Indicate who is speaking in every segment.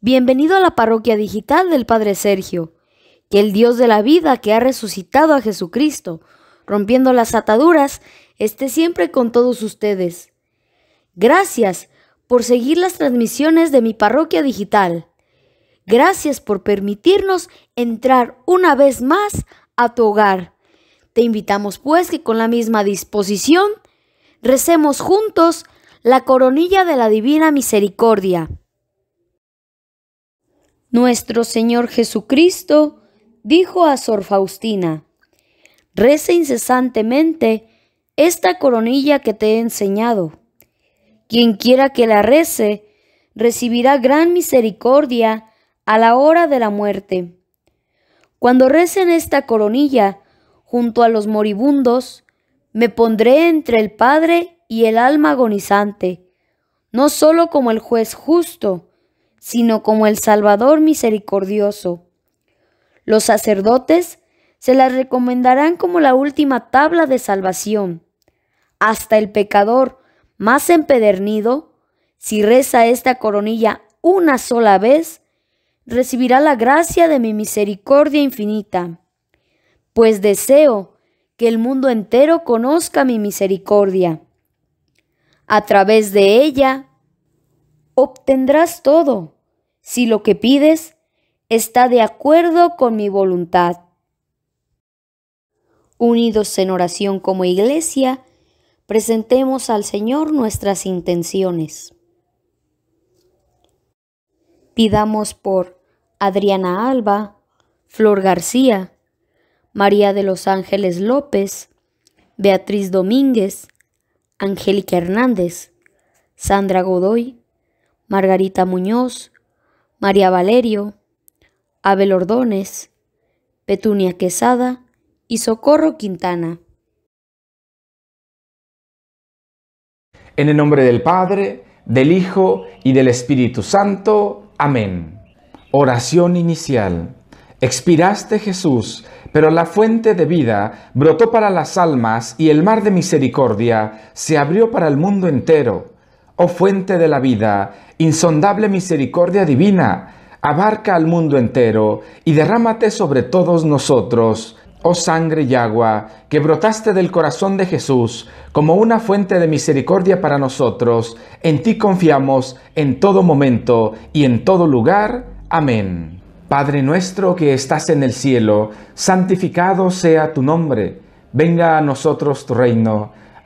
Speaker 1: Bienvenido a la parroquia digital del Padre Sergio. Que el Dios de la vida que ha resucitado a Jesucristo, rompiendo las ataduras, esté siempre con todos ustedes. Gracias por seguir las transmisiones de mi parroquia digital. Gracias por permitirnos entrar una vez más a tu hogar. Te invitamos pues que con la misma disposición recemos juntos la coronilla de la Divina Misericordia nuestro Señor Jesucristo dijo a Sor Faustina, reza incesantemente esta coronilla que te he enseñado. Quien quiera que la rece, recibirá gran misericordia a la hora de la muerte. Cuando recen esta coronilla junto a los moribundos, me pondré entre el Padre y el alma agonizante, no solo como el juez justo, sino como el Salvador misericordioso. Los sacerdotes se la recomendarán como la última tabla de salvación. Hasta el pecador más empedernido, si reza esta coronilla una sola vez, recibirá la gracia de mi misericordia infinita, pues deseo que el mundo entero conozca mi misericordia. A través de ella obtendrás todo, si lo que pides está de acuerdo con mi voluntad. Unidos en oración como iglesia, presentemos al Señor nuestras intenciones. Pidamos por Adriana Alba, Flor García, María de los Ángeles López, Beatriz Domínguez, Angélica Hernández, Sandra Godoy, Margarita Muñoz, María Valerio, Abel Ordones, Petunia Quesada y Socorro Quintana.
Speaker 2: En el nombre del Padre, del Hijo y del Espíritu Santo. Amén. Oración inicial. Expiraste Jesús, pero la fuente de vida brotó para las almas y el mar de misericordia se abrió para el mundo entero oh fuente de la vida, insondable misericordia divina, abarca al mundo entero y derrámate sobre todos nosotros, oh sangre y agua, que brotaste del corazón de Jesús como una fuente de misericordia para nosotros, en ti confiamos en todo momento y en todo lugar. Amén. Padre nuestro que estás en el cielo, santificado sea tu nombre, venga a nosotros tu reino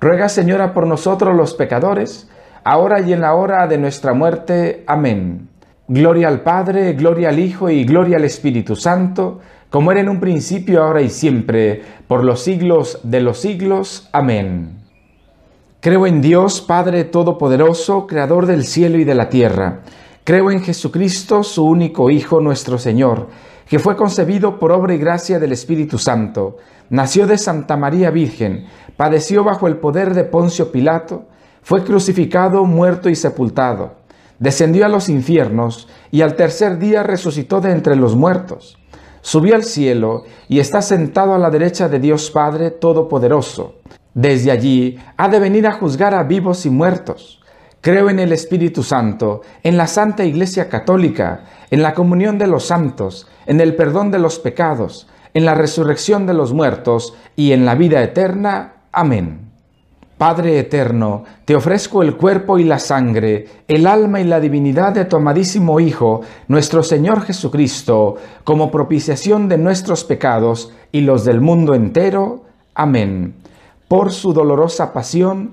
Speaker 2: Ruega, Señora, por nosotros los pecadores, ahora y en la hora de nuestra muerte. Amén. Gloria al Padre, gloria al Hijo y gloria al Espíritu Santo, como era en un principio, ahora y siempre, por los siglos de los siglos. Amén. Creo en Dios, Padre Todopoderoso, Creador del cielo y de la tierra. Creo en Jesucristo, su único Hijo, nuestro Señor que fue concebido por obra y gracia del Espíritu Santo, nació de Santa María Virgen, padeció bajo el poder de Poncio Pilato, fue crucificado, muerto y sepultado, descendió a los infiernos y al tercer día resucitó de entre los muertos, subió al cielo y está sentado a la derecha de Dios Padre Todopoderoso. Desde allí ha de venir a juzgar a vivos y muertos. Creo en el Espíritu Santo, en la Santa Iglesia Católica, en la comunión de los santos, en el perdón de los pecados, en la resurrección de los muertos y en la vida eterna. Amén. Padre eterno, te ofrezco el cuerpo y la sangre, el alma y la divinidad de tu amadísimo Hijo, nuestro Señor Jesucristo, como propiciación de nuestros pecados y los del mundo entero. Amén. Por su dolorosa pasión,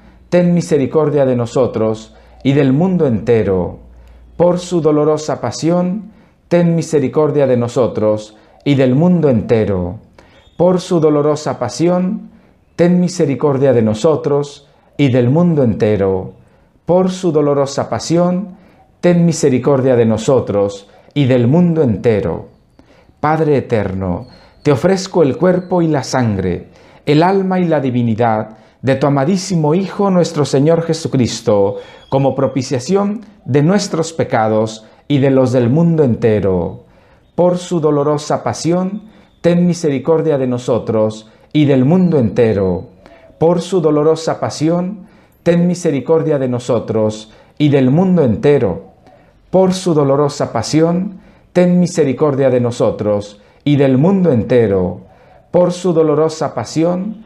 Speaker 2: ten misericordia de nosotros y del mundo entero. Por su dolorosa pasión, ten misericordia de nosotros y del mundo entero. Por su dolorosa pasión, ten misericordia de nosotros y del mundo entero. Por su dolorosa pasión, ten misericordia de nosotros y del mundo entero. Padre eterno, te ofrezco el cuerpo y la sangre, el alma y la divinidad, de tu amadísimo Hijo nuestro Señor Jesucristo, como propiciación de nuestros pecados y de los del mundo entero. Por su dolorosa pasión, ten misericordia de nosotros y del mundo entero. Por su dolorosa pasión, ten misericordia de nosotros y del mundo entero. Por su dolorosa pasión, ten misericordia de nosotros y del mundo entero. Por su dolorosa pasión,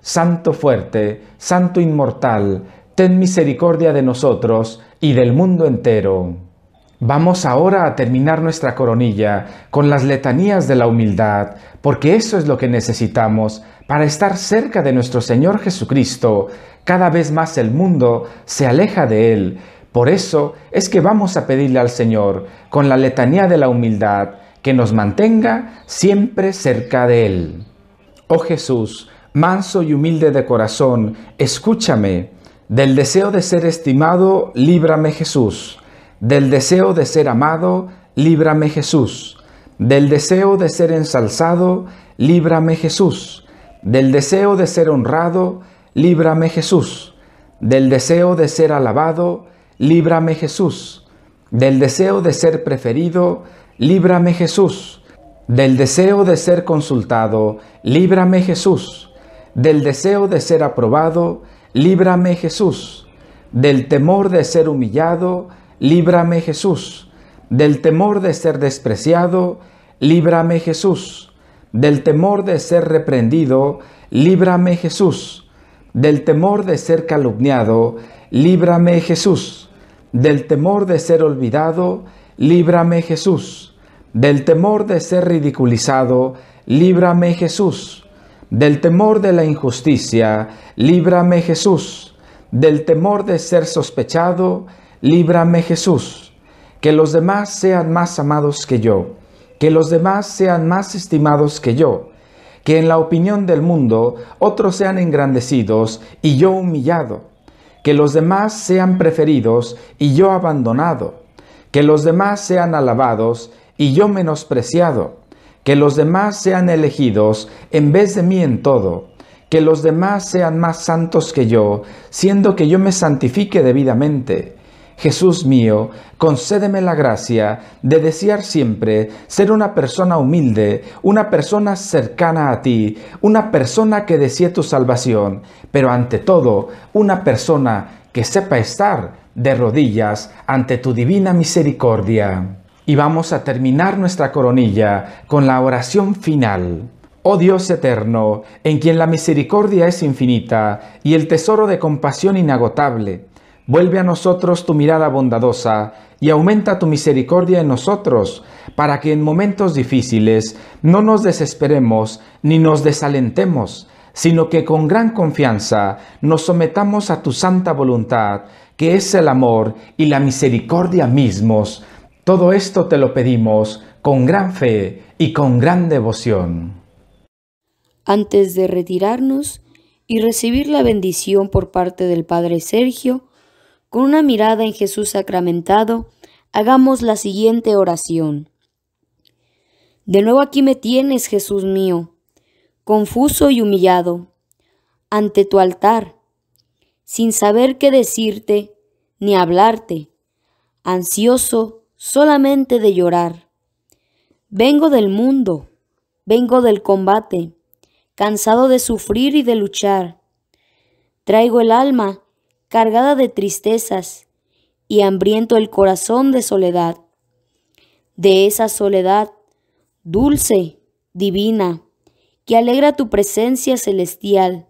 Speaker 2: Santo fuerte, Santo inmortal, ten misericordia de nosotros y del mundo entero. Vamos ahora a terminar nuestra coronilla con las letanías de la humildad, porque eso es lo que necesitamos para estar cerca de nuestro Señor Jesucristo. Cada vez más el mundo se aleja de Él. Por eso es que vamos a pedirle al Señor, con la letanía de la humildad, que nos mantenga siempre cerca de Él. Oh Jesús, manso y humilde de corazón, escúchame. Del deseo de ser estimado, líbrame Jesús. Del deseo de ser amado, líbrame Jesús. Del deseo de ser ensalzado, líbrame Jesús. Del deseo de ser honrado, líbrame Jesús. Del deseo de ser alabado, líbrame Jesús. Del deseo de ser preferido, líbrame Jesús. Del deseo de ser consultado, líbrame Jesús del deseo de ser aprobado, líbrame Jesús, del temor de ser humillado, líbrame Jesús, del temor de ser despreciado, líbrame Jesús, del temor de ser reprendido, líbrame Jesús, del temor de ser calumniado, líbrame Jesús, del temor de ser olvidado, líbrame Jesús, del temor de ser ridiculizado, líbrame Jesús del temor de la injusticia, líbrame Jesús. Del temor de ser sospechado, líbrame Jesús. Que los demás sean más amados que yo. Que los demás sean más estimados que yo. Que en la opinión del mundo otros sean engrandecidos y yo humillado. Que los demás sean preferidos y yo abandonado. Que los demás sean alabados y yo menospreciado que los demás sean elegidos en vez de mí en todo, que los demás sean más santos que yo, siendo que yo me santifique debidamente. Jesús mío, concédeme la gracia de desear siempre ser una persona humilde, una persona cercana a ti, una persona que desee tu salvación, pero ante todo, una persona que sepa estar de rodillas ante tu divina misericordia. Y vamos a terminar nuestra coronilla con la oración final. Oh Dios eterno, en quien la misericordia es infinita y el tesoro de compasión inagotable, vuelve a nosotros tu mirada bondadosa y aumenta tu misericordia en nosotros, para que en momentos difíciles no nos desesperemos ni nos desalentemos, sino que con gran confianza nos sometamos a tu santa voluntad, que es el amor y la misericordia mismos todo esto te lo pedimos con gran fe y con gran devoción.
Speaker 1: Antes de retirarnos y recibir la bendición por parte del Padre Sergio, con una mirada en Jesús sacramentado, hagamos la siguiente oración. De nuevo aquí me tienes, Jesús mío, confuso y humillado, ante tu altar, sin saber qué decirte ni hablarte, ansioso solamente de llorar. Vengo del mundo, vengo del combate, cansado de sufrir y de luchar. Traigo el alma cargada de tristezas y hambriento el corazón de soledad. De esa soledad, dulce, divina, que alegra tu presencia celestial,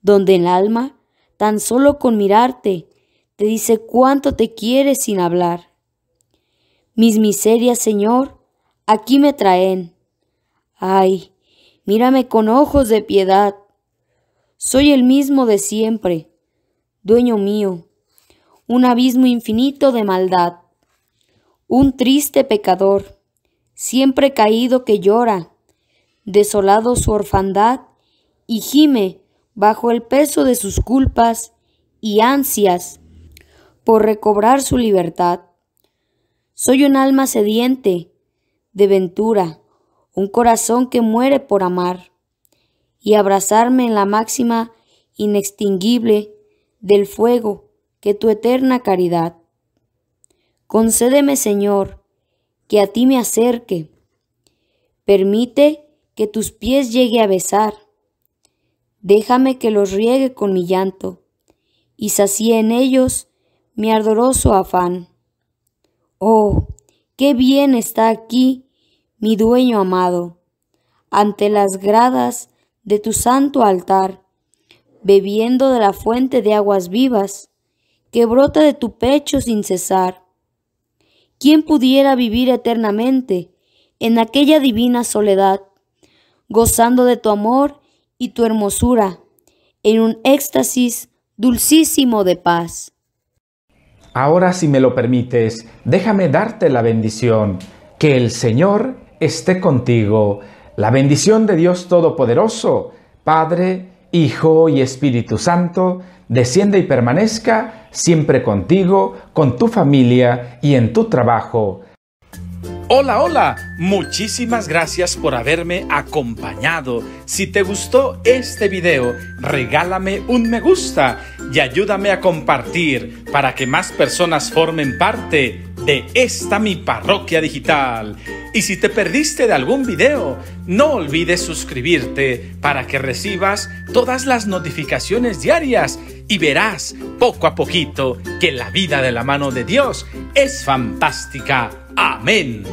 Speaker 1: donde el alma, tan solo con mirarte, te dice cuánto te quiere sin hablar. Mis miserias, Señor, aquí me traen. Ay, mírame con ojos de piedad. Soy el mismo de siempre, dueño mío, un abismo infinito de maldad, un triste pecador, siempre caído que llora, desolado su orfandad, y gime bajo el peso de sus culpas y ansias por recobrar su libertad. Soy un alma sediente de ventura, un corazón que muere por amar y abrazarme en la máxima inextinguible del fuego que tu eterna caridad. Concédeme, Señor, que a ti me acerque. Permite que tus pies llegue a besar. Déjame que los riegue con mi llanto y sacié en ellos mi ardoroso afán. Oh, qué bien está aquí mi dueño amado, ante las gradas de tu santo altar, bebiendo de la fuente de aguas vivas, que brota de tu pecho sin cesar. ¿Quién pudiera vivir eternamente en aquella divina soledad, gozando de tu amor y tu hermosura, en un éxtasis dulcísimo de
Speaker 2: paz? Ahora, si me lo permites, déjame darte la bendición. Que el Señor esté contigo. La bendición de Dios Todopoderoso, Padre, Hijo y Espíritu Santo, descienda y permanezca siempre contigo, con tu familia y en tu trabajo Hola, hola, muchísimas gracias por haberme acompañado. Si te gustó este video, regálame un me gusta y ayúdame a compartir para que más personas formen parte de esta mi parroquia digital. Y si te perdiste de algún video, no olvides suscribirte para que recibas todas las notificaciones diarias y verás poco a poquito que la vida de la mano de Dios es fantástica Amén.